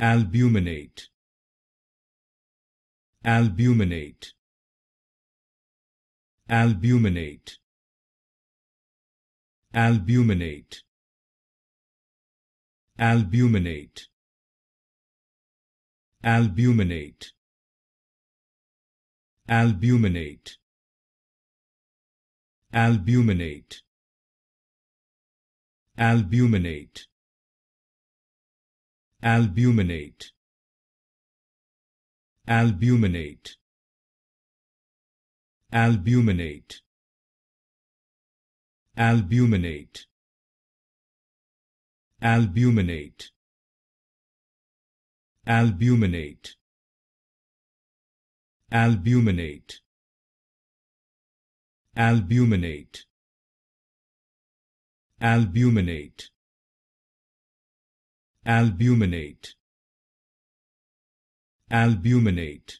albuminate albuminate albuminate albuminate albuminate albuminate albuminate albuminate albuminate albuminate albuminate albuminate albuminate albuminate albuminate albuminate albuminate albuminate albuminate albuminate